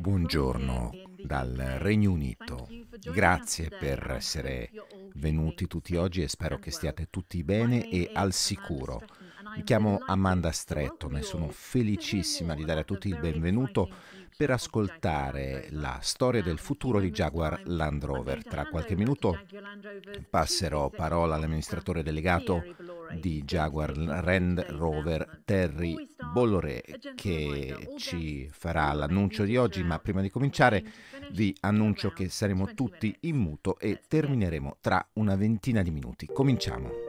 Buongiorno dal Regno Unito. Grazie per essere venuti tutti oggi e spero che stiate tutti bene e al sicuro. Mi chiamo Amanda Stretton e sono felicissima di dare a tutti il benvenuto per ascoltare la storia del futuro di Jaguar Land Rover. Tra qualche minuto passerò parola all'amministratore delegato di Jaguar Land Rover Terry Bolloré, che ci farà l'annuncio di oggi, ma prima di cominciare vi annuncio che saremo tutti in muto e termineremo tra una ventina di minuti. Cominciamo.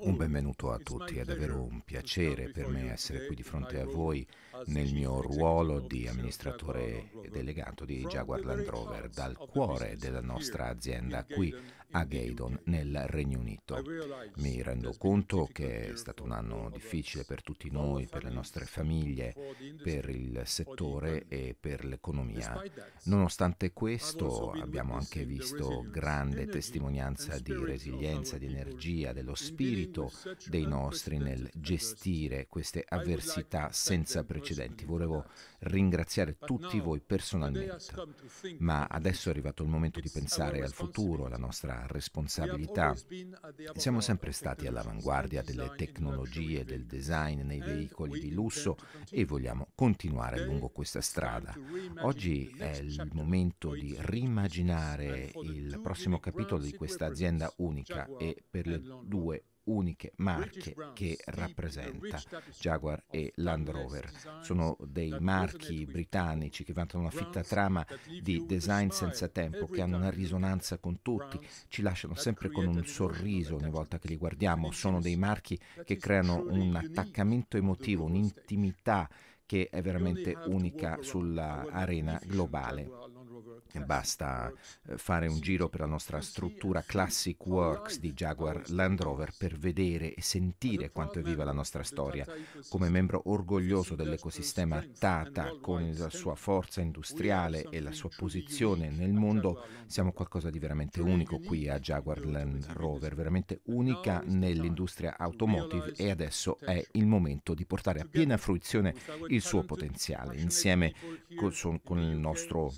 Un benvenuto a tutti, è davvero un piacere per me essere qui di fronte a voi nel mio ruolo di uh, amministratore delegato di Jaguar Land Rover, dal cuore della nostra azienda qui a Gaydon, nel Regno Unito. Mi rendo conto che è stato un anno difficile per tutti noi, per le nostre famiglie, per il settore e per l'economia. Nonostante questo abbiamo anche visto grande testimonianza di resilienza, di energia, dello spirito dei nostri nel gestire queste avversità senza precedenti. Volevo ringraziare tutti voi personalmente, ma adesso è arrivato il momento di pensare al futuro, alla nostra responsabilità. Siamo sempre stati all'avanguardia delle tecnologie del design nei veicoli di lusso e vogliamo continuare lungo questa strada. Oggi è il momento di rimaginare il prossimo capitolo di questa azienda unica e per le due uniche marche che rappresenta, Jaguar e Land Rover. Sono dei marchi britannici che vantano una fitta trama di design senza tempo, che hanno una risonanza con tutti, ci lasciano sempre con un sorriso ogni volta che li guardiamo. Sono dei marchi che creano un attaccamento emotivo, un'intimità che è veramente unica sull'arena globale. Basta eh, fare un giro per la nostra struttura Classic Works di Jaguar Land Rover per vedere e sentire quanto è viva la nostra storia. Come membro orgoglioso dell'ecosistema Tata, con la sua forza industriale e la sua posizione nel mondo, siamo qualcosa di veramente unico qui a Jaguar Land Rover, veramente unica nell'industria automotive e adesso è il momento di portare a piena fruizione il suo potenziale insieme con, con il nostro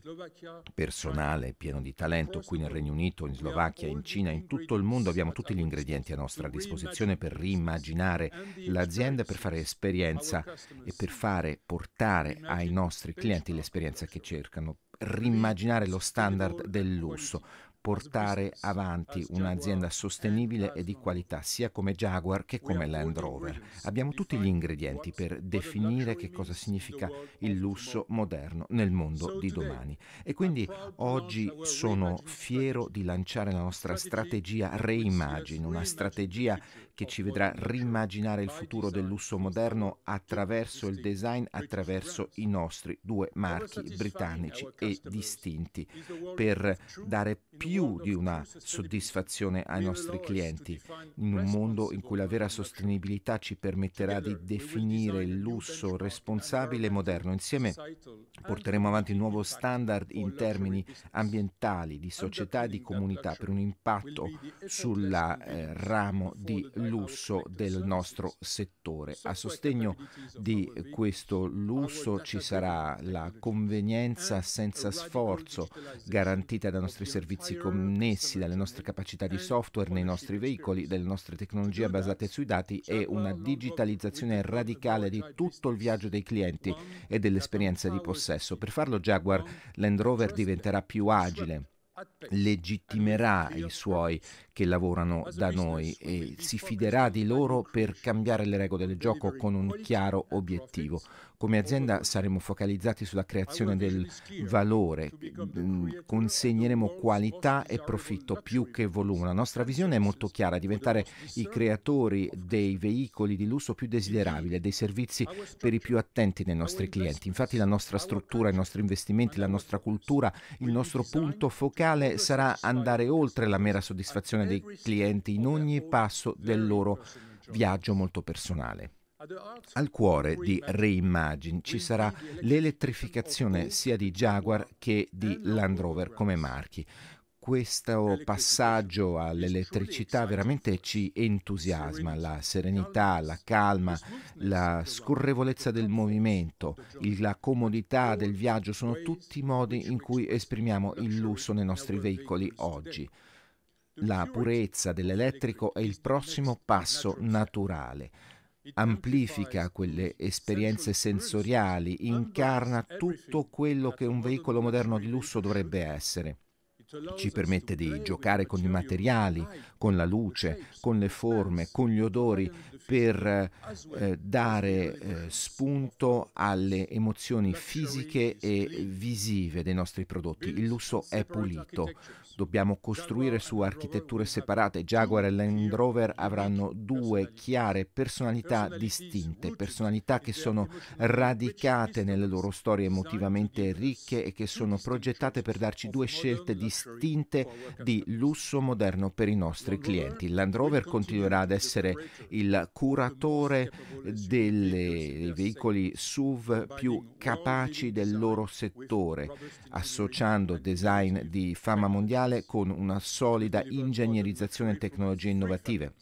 personale pieno di talento qui nel Regno Unito, in Slovacchia, in Cina, in tutto il mondo abbiamo tutti gli ingredienti a nostra disposizione per rimaginare l'azienda, per fare esperienza e per fare portare ai nostri clienti l'esperienza che cercano, rimmaginare lo standard del lusso portare avanti un'azienda sostenibile e di qualità, sia come Jaguar che come Land Rover. Abbiamo tutti gli ingredienti per definire che cosa significa il lusso moderno nel mondo di domani. E quindi oggi sono fiero di lanciare la nostra strategia Reimagine, una strategia che ci vedrà rimmaginare il futuro del lusso moderno attraverso il design, attraverso i nostri due marchi britannici e distinti, per dare più di una soddisfazione ai nostri clienti, in un mondo in cui la vera sostenibilità ci permetterà di definire il lusso responsabile e moderno. Insieme porteremo avanti un nuovo standard in termini ambientali, di società e di comunità per un impatto sul eh, ramo di lusso lusso del nostro settore. A sostegno di questo lusso ci sarà la convenienza senza sforzo garantita dai nostri servizi connessi, dalle nostre capacità di software nei nostri veicoli, dalle nostre tecnologie basate sui dati e una digitalizzazione radicale di tutto il viaggio dei clienti e dell'esperienza di possesso. Per farlo Jaguar Land Rover diventerà più agile legittimerà i suoi che lavorano da noi e si fiderà di loro per cambiare le regole del gioco con un chiaro obiettivo. Come azienda saremo focalizzati sulla creazione del valore, mm, consegneremo qualità e profitto più che volume. La nostra visione è molto chiara, diventare i creatori dei veicoli di lusso più desiderabili, dei servizi per i più attenti dei nostri clienti. Infatti la nostra struttura, i nostri investimenti, la nostra cultura, il nostro punto focale sarà andare oltre la mera soddisfazione dei clienti in ogni passo del loro viaggio molto personale. Al cuore di Reimagine ci sarà l'elettrificazione sia di Jaguar che di Land Rover come marchi. Questo passaggio all'elettricità veramente ci entusiasma, la serenità, la calma, la scorrevolezza del movimento, la comodità del viaggio sono tutti i modi in cui esprimiamo il lusso nei nostri veicoli oggi. La purezza dell'elettrico è il prossimo passo naturale amplifica quelle esperienze sensoriali, incarna tutto quello che un veicolo moderno di lusso dovrebbe essere. Ci permette di giocare con i materiali, con la luce, con le forme, con gli odori, per eh, dare eh, spunto alle emozioni fisiche e visive dei nostri prodotti. Il lusso è pulito, Dobbiamo costruire su architetture separate. Jaguar e Land Rover avranno due chiare personalità distinte, personalità che sono radicate nelle loro storie emotivamente ricche e che sono progettate per darci due scelte distinte di lusso moderno per i nostri clienti. Land Rover continuerà ad essere il curatore dei veicoli SUV più capaci del loro settore, associando design di fama mondiale digitale con una solida ingegnerizzazione e tecnologie innovative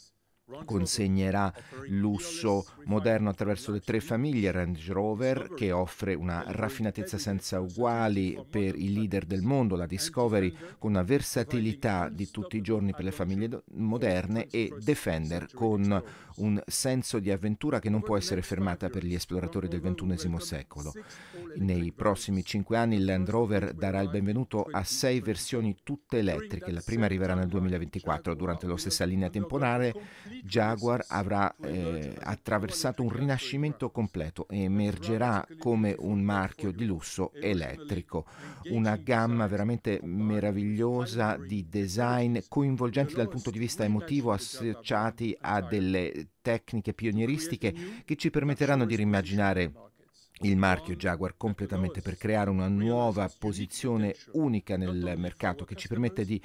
consegnerà lusso moderno attraverso le tre famiglie Range Rover che offre una raffinatezza senza uguali per i leader del mondo, la Discovery con una versatilità di tutti i giorni per le famiglie moderne e Defender con un senso di avventura che non può essere fermata per gli esploratori del XXI secolo. Nei prossimi cinque anni il Land Rover darà il benvenuto a sei versioni tutte elettriche, la prima arriverà nel 2024 durante lo stessa linea temporale Jaguar avrà eh, attraversato un rinascimento completo e emergerà come un marchio di lusso elettrico, una gamma veramente meravigliosa di design coinvolgenti dal punto di vista emotivo associati a delle tecniche pionieristiche che ci permetteranno di rimmaginare il marchio Jaguar completamente per creare una nuova posizione unica nel mercato che ci permette di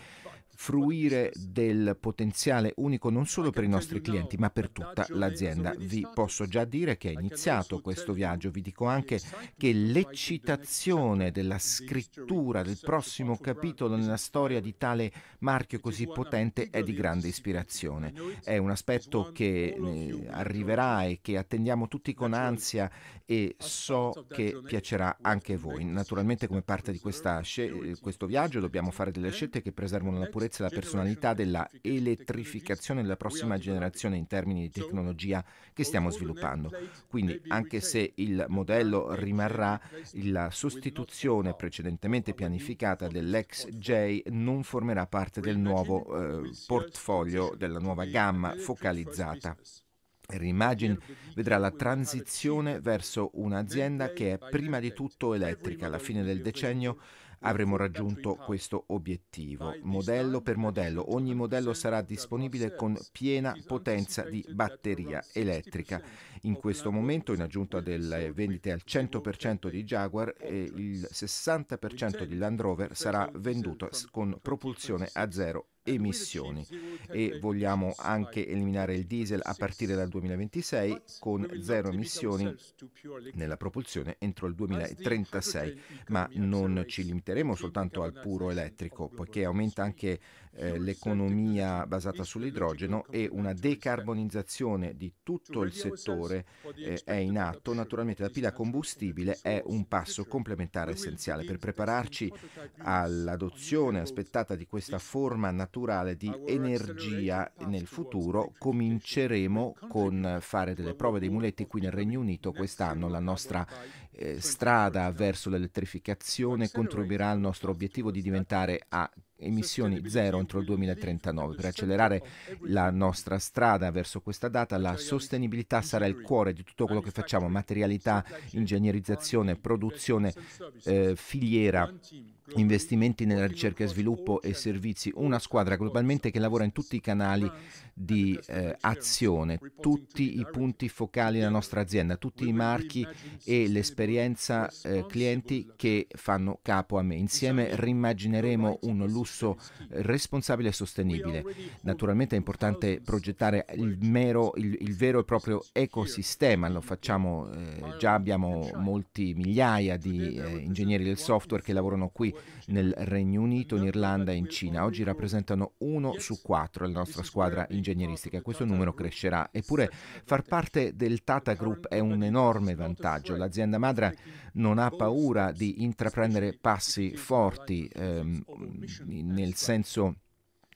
fruire del potenziale unico non solo per i nostri clienti ma per tutta l'azienda. Vi posso già dire che è iniziato questo viaggio, vi dico anche che l'eccitazione della scrittura del prossimo capitolo nella storia di tale marchio così potente è di grande ispirazione. È un aspetto che eh, arriverà e che attendiamo tutti con ansia e so che piacerà anche a voi. Naturalmente come parte di questa, questo viaggio dobbiamo fare delle eh? scelte che preservano la purezza consapevolezza e la personalità della elettrificazione della prossima generazione in termini di tecnologia che stiamo sviluppando. Quindi, anche se il modello rimarrà, la sostituzione precedentemente pianificata dell'XJ non formerà parte del nuovo eh, portfolio, della nuova gamma focalizzata. Rimagine vedrà la transizione verso un'azienda che è prima di tutto elettrica. Alla fine del decennio avremo raggiunto questo obiettivo, modello per modello. Ogni modello sarà disponibile con piena potenza di batteria elettrica. In questo momento, in aggiunta delle vendite al 100% di Jaguar, eh, il 60% di Land Rover sarà venduto con propulsione a zero emissioni e vogliamo anche eliminare il diesel a partire dal 2026 con zero emissioni nella propulsione entro il 2036, ma non ci limiteremo soltanto al puro elettrico, poiché aumenta anche eh, l'economia basata sull'idrogeno e una decarbonizzazione di tutto il settore eh, è in atto. Naturalmente la pila combustibile è un passo complementare essenziale per prepararci all'adozione aspettata di questa forma naturale di energia nel futuro. Cominceremo con fare delle prove dei muletti qui nel Regno Unito quest'anno. La nostra eh, strada diciamo. verso l'elettrificazione contribuirà al nostro obiettivo di diventare a emissioni zero entro il 2039. Per accelerare la nostra strada verso questa data, la sostenibilità sarà il cuore di tutto quello che facciamo, materialità, ingegnerizzazione, produzione, eh, filiera investimenti nella ricerca e sviluppo e servizi, una squadra globalmente che lavora in tutti i canali di eh, azione, tutti i punti focali della nostra azienda, tutti i marchi e l'esperienza eh, clienti che fanno capo a me. Insieme rimmagineremo un lusso responsabile e sostenibile. Naturalmente è importante progettare il, mero, il, il vero e proprio ecosistema, lo facciamo eh, già, abbiamo molti migliaia di eh, ingegneri del software che lavorano qui nel Regno Unito, in Irlanda e in Cina. Oggi rappresentano uno su quattro la nostra squadra ingegneristica questo numero crescerà. Eppure far parte del Tata Group è un enorme vantaggio. L'azienda madre non ha paura di intraprendere passi forti ehm, nel senso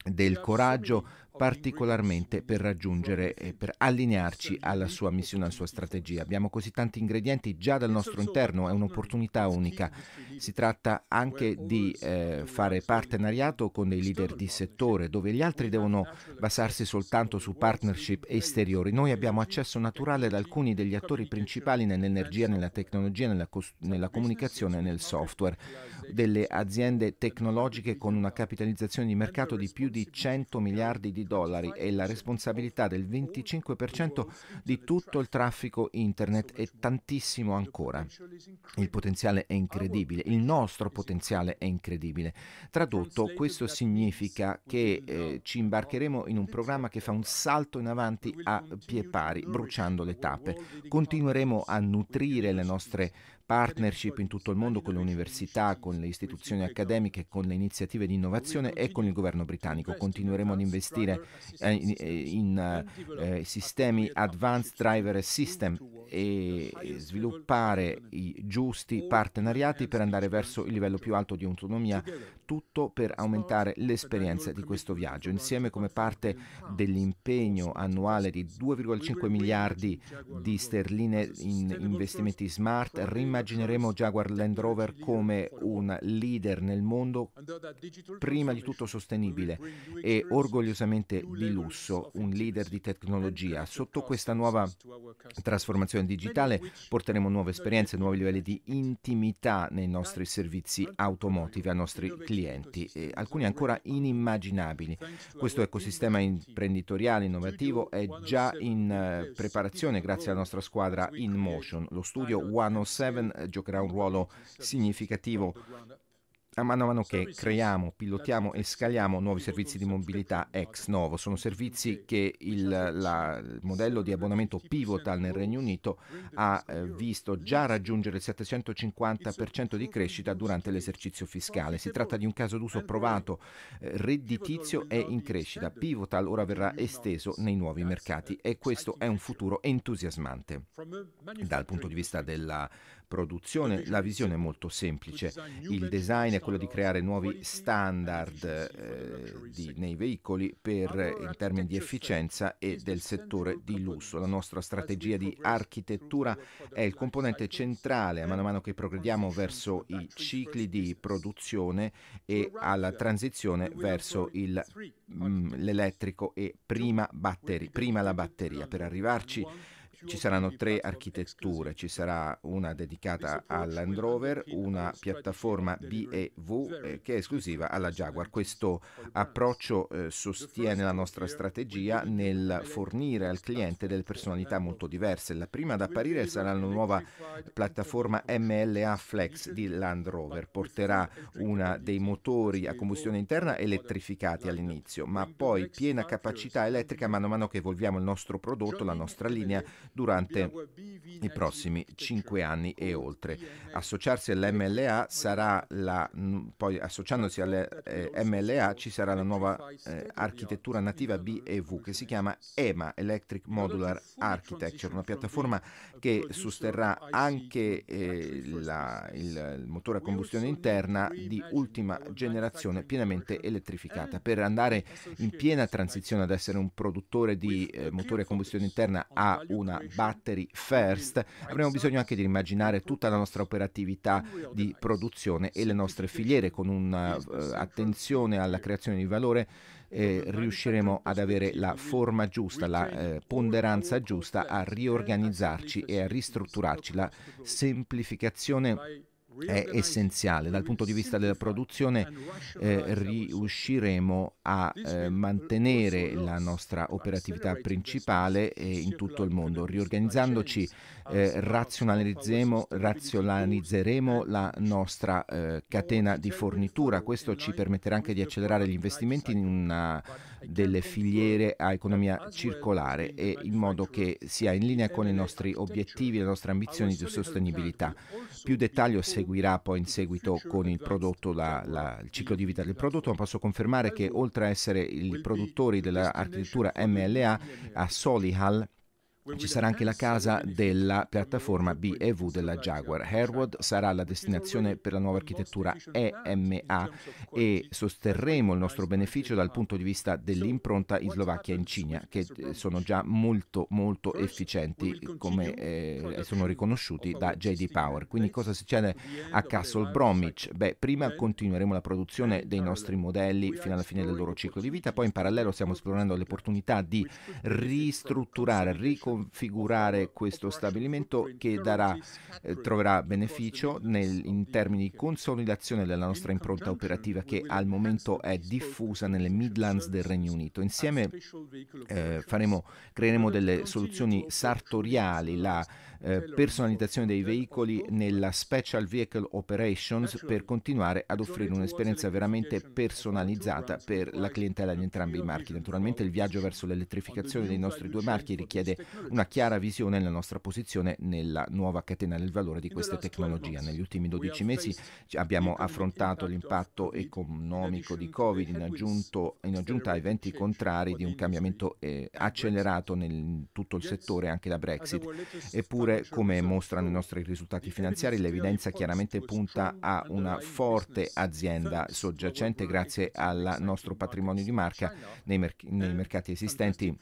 del coraggio particolarmente per raggiungere e per allinearci alla sua missione, alla sua strategia. Abbiamo così tanti ingredienti già dal nostro interno, è un'opportunità unica. Si tratta anche di eh, fare partenariato con dei leader di settore dove gli altri devono basarsi soltanto su partnership esteriori. Noi abbiamo accesso naturale ad alcuni degli attori principali nell'energia, nella tecnologia, nella, nella comunicazione e nel software, delle aziende tecnologiche con una capitalizzazione di mercato di più di 100 miliardi di dollari e la responsabilità del 25% di tutto il traffico internet e tantissimo ancora. Il potenziale è incredibile, il nostro potenziale è incredibile. Tradotto, questo significa che eh, ci imbarcheremo in un programma che fa un salto in avanti a pie pari, bruciando le tappe. Continueremo a nutrire le nostre partnership in tutto il mondo con le università, con le istituzioni accademiche, con le iniziative di innovazione e con il governo britannico. Continueremo ad investire eh, in, eh, eh, sistemi Advanced Driver System e sviluppare i giusti partenariati per andare verso il livello più alto di autonomia, tutto per aumentare l'esperienza di questo viaggio. Insieme come parte dell'impegno annuale di 2,5 miliardi di sterline in investimenti smart, rimane immagineremo Jaguar Land Rover come un leader nel mondo, prima di tutto sostenibile e orgogliosamente di lusso, un leader di tecnologia. Sotto questa nuova trasformazione digitale porteremo nuove esperienze, nuovi livelli di intimità nei nostri servizi automotive ai nostri clienti, alcuni ancora inimmaginabili. Questo ecosistema imprenditoriale innovativo è già in eh, preparazione grazie alla nostra squadra In Motion, lo studio 107 Washington eh, giocherà un ruolo significativo a mano a mano che creiamo, pilotiamo e scaliamo nuovi servizi di mobilità ex novo. Sono servizi che il, la, il modello di abbonamento Pivotal nel Regno Unito ha eh, visto già raggiungere il 750% di crescita durante l'esercizio fiscale. Si tratta di un caso d'uso provato, eh, redditizio e in crescita. Pivotal ora verrà esteso nei nuovi mercati e questo è un futuro entusiasmante. Dal punto di vista della produzione la visione è molto semplice. Il design è quello di creare nuovi standard eh, di, nei veicoli per, eh, in termini di efficienza e del settore di lusso. La nostra strategia di architettura è il componente centrale a mano a mano che progrediamo verso i cicli di produzione e alla transizione verso il, mh, mm, l'elettrico e prima, batteri, prima la batteria. Per arrivarci ci saranno tre architetture, ci sarà una dedicata al Land Rover, una piattaforma BEV eh, che è esclusiva alla Jaguar. Questo approccio eh, sostiene la nostra strategia nel fornire al cliente delle personalità ecco. molto diverse. La prima ad apparire sarà la nuova piattaforma MLA Flex di Land Rover, porterà una dei motori a combustione interna elettrificati all'inizio, ma poi piena capacità elettrica man mano che evolviamo il nostro prodotto, la nostra linea, durante i prossimi cioè cinque anni e oltre. Associarsi all'MLA sarà la, poi associandosi all'MLA eh, ci sarà la nuova eh, architettura nativa BEV che si chiama EMA, Electric Modular Architecture, una piattaforma che sosterrà anche eh, la, il, il motore a combustione interna di ultima generazione pienamente elettrificata per andare in piena transizione ad essere un produttore di eh, motore a combustione interna a una battery first, avremo bisogno anche di immaginare tutta la nostra operatività di produzione e le nostre filiere con un'attenzione eh, alla creazione di valore eh, riusciremo ad avere la forma giusta, la eh, ponderanza giusta a riorganizzarci e a ristrutturarci. La semplificazione è essenziale. Dal punto di vista della produzione eh, riusciremo a eh, mantenere la nostra operatività principale eh, in tutto il mondo. Riorganizzandoci eh, razionalizzeremo, razionalizzeremo, la nostra eh, catena di fornitura. Questo ci permetterà anche di accelerare gli investimenti in una delle filiere a economia circolare e in modo che sia in linea con i nostri obiettivi e le nostre ambizioni di sostenibilità. Più dettaglio seguirà seguirà poi in seguito con il prodotto, la, la, il ciclo di vita del prodotto, ma posso confermare che oltre a essere i produttori dell'architettura MLA, a Solihull, ci sarà anche la casa della piattaforma BEV della Jaguar. Herwood sarà la destinazione per la nuova architettura EMA e sosterremo il nostro beneficio dal punto di vista dell'impronta in Slovacchia e in Cina, che eh, sono già molto molto efficienti come eh, sono riconosciuti da JD Power. Quindi cosa succede a Castle Bromwich? Beh, prima continueremo la produzione dei nostri modelli fino alla fine del loro ciclo di vita, poi in parallelo stiamo esplorando le opportunità di ristrutturare, ricostruire configurare questo stabilimento che darà, eh, troverà beneficio nel, in termini di consolidazione della nostra impronta operativa che al momento è diffusa nelle Midlands del Regno Unito. Insieme eh, faremo, creeremo delle soluzioni sartoriali, la eh, personalizzazione dei veicoli nella Special Vehicle Operations per continuare ad offrire un'esperienza veramente personalizzata per la clientela di entrambi i marchi. Naturalmente il viaggio verso l'elettrificazione dei nostri due marchi richiede una chiara visione della nostra posizione nella nuova catena del valore di questa tecnologia. Negli ultimi 12 mesi abbiamo affrontato l'impatto economico di Covid in, aggiunto, in aggiunta a eventi contrari di un cambiamento eh, accelerato in tutto il settore, anche la Brexit. Eppure, come mostrano i nostri risultati finanziari, l'evidenza chiaramente punta a una forte azienda soggiacente grazie al nostro patrimonio di marca nei, merc- nei mercati esistenti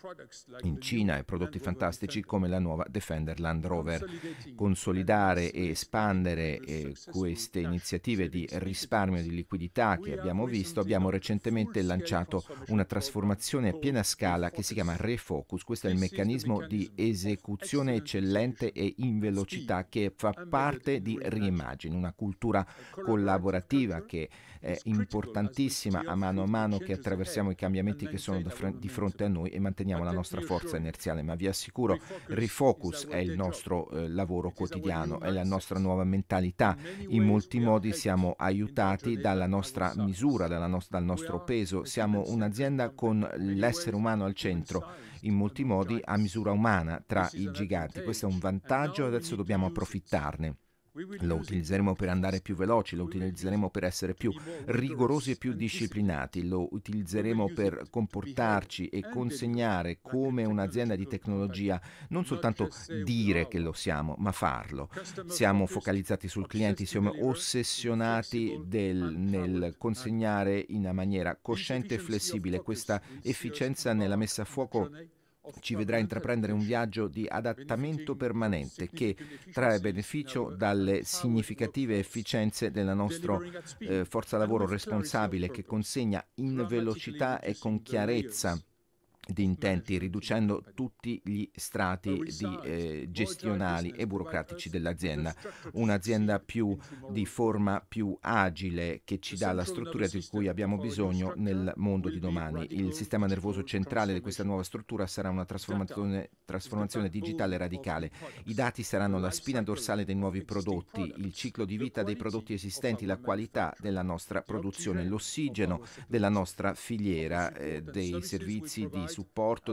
in Cina e prodotti fantastici fantastici come la nuova Defender Land Rover. Consolidare e espandere eh, queste iniziative di risparmio di liquidità che abbiamo visto, abbiamo recentemente lanciato una trasformazione a piena scala che si chiama Refocus. Questo è il meccanismo di esecuzione eccellente e in velocità che fa parte di Reimagine, una cultura collaborativa che è importantissima a mano a mano che attraversiamo i cambiamenti che sono di fronte a noi e manteniamo la nostra forza inerziale, ma vi assicuro, Refocus è il nostro eh, lavoro quotidiano, è la nostra nuova mentalità. In molti modi siamo aiutati dalla nostra misura, dalla no- dal nostro peso, siamo un'azienda con l'essere umano al centro in molti modi a misura umana tra i giganti. Questo è un vantaggio, adesso dobbiamo approfittarne. Lo utilizzeremo per andare più veloci, lo utilizzeremo per essere più rigorosi e più disciplinati, lo utilizzeremo per comportarci e consegnare come un'azienda di tecnologia, non soltanto dire che lo siamo, ma farlo. Siamo focalizzati sul cliente, siamo ossessionati del, nel consegnare in una maniera cosciente e flessibile questa efficienza nella messa a fuoco ci vedrà intraprendere un viaggio di adattamento permanente che trae beneficio dalle significative efficienze della nostra eh, forza lavoro responsabile che consegna in velocità e con chiarezza di intenti, riducendo tutti gli strati di, eh, gestionali e burocratici dell'azienda. Un'azienda più di forma più agile che ci dà la struttura di cui abbiamo bisogno nel mondo di domani. Il sistema nervoso centrale di questa nuova struttura sarà una trasformazione, trasformazione digitale radicale. I dati saranno la spina dorsale dei nuovi prodotti, il ciclo di vita dei prodotti esistenti, la qualità della nostra produzione, l'ossigeno della nostra filiera eh, dei servizi di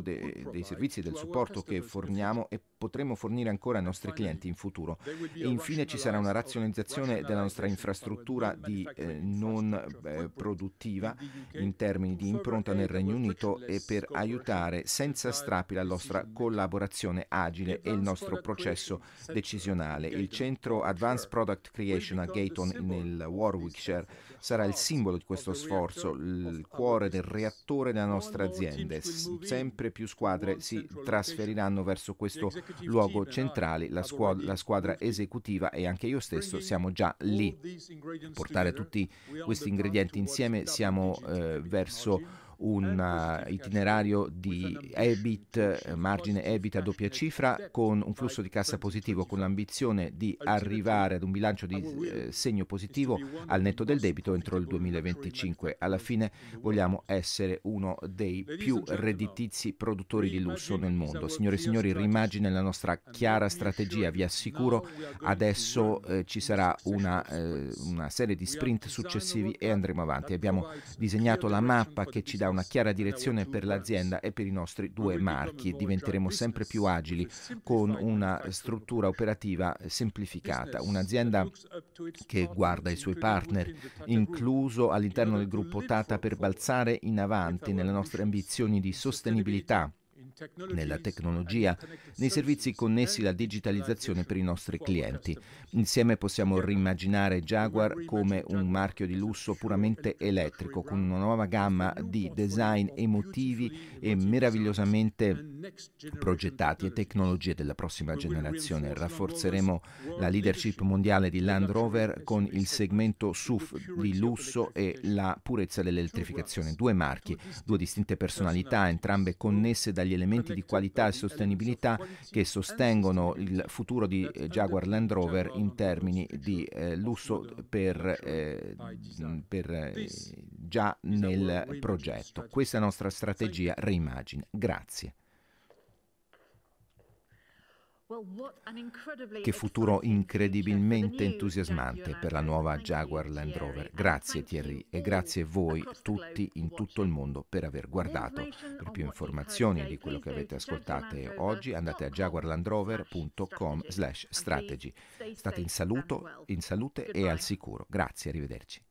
de, dei servizi e del supporto che forniamo e potremo fornire ancora ai nostri clienti in futuro. E infine ci sarà una razionalizzazione della nostra infrastruttura di eh, non eh, produttiva in termini di impronta nel Regno Unito e per aiutare senza strappi la nostra collaborazione agile e il nostro processo decisionale. Il centro Advanced Product Creation a Gayton nel Warwickshire sarà il simbolo di questo sforzo, il cuore del reattore della nostra azienda sempre più squadre si trasferiranno verso questo luogo centrale, la, squadra, la squadra esecutiva e anche io stesso siamo già lì. Portare tutti questi ingredienti insieme siamo eh, verso un eh, eh, itinerario di EBIT, eh, margine EBIT a doppia cifra, certo, con un flusso di cassa positivo, con l'ambizione di arrivare ad un bilancio di segno positivo al netto del debito entro il 2025. Alla fine vogliamo essere uno dei più redditizi produttori di lusso nel mondo. Signore e signori, rimagine la nostra chiara strategia, vi assicuro, adesso eh, ci sarà una, eh, una serie di sprint successivi e andremo avanti. Abbiamo disegnato la mappa che ci dà una chiara direzione per l'azienda e per i nostri due marchi. Diventeremo sempre più agili con una struttura operativa semplificata, un'azienda che guarda i suoi partner, incluso all'interno del gruppo Tata per balzare in avanti nelle nostre ambizioni di sostenibilità nella tecnologia, nei servizi connessi alla digitalizzazione per i nostri clienti. Insieme possiamo rimmaginare Jaguar come un marchio di lusso puramente elettrico, con una nuova gamma di design emotivi e meravigliosamente progettati e tecnologie della prossima generazione. Rafforzeremo la leadership mondiale di Land Rover con il segmento SUF di lusso e la purezza dell'elettrificazione. Due marchi, due distinte personalità, entrambe connesse dagli elementi elementi di qualità e sostenibilità che sostengono il futuro di eh, Jaguar Land Rover in termini di eh, lusso per, eh, per eh, già nel progetto. Questa è la nostra strategia Reimagine. Grazie. Che futuro incredibilmente entusiasmante per la nuova Jaguar Land Rover. Grazie Thierry e grazie a voi tutti in tutto il mondo per aver guardato. Per più informazioni di quello che avete ascoltato oggi andate a jaguarlandrover.com/strategy. State in, saluto, in salute e al sicuro. Grazie, arrivederci.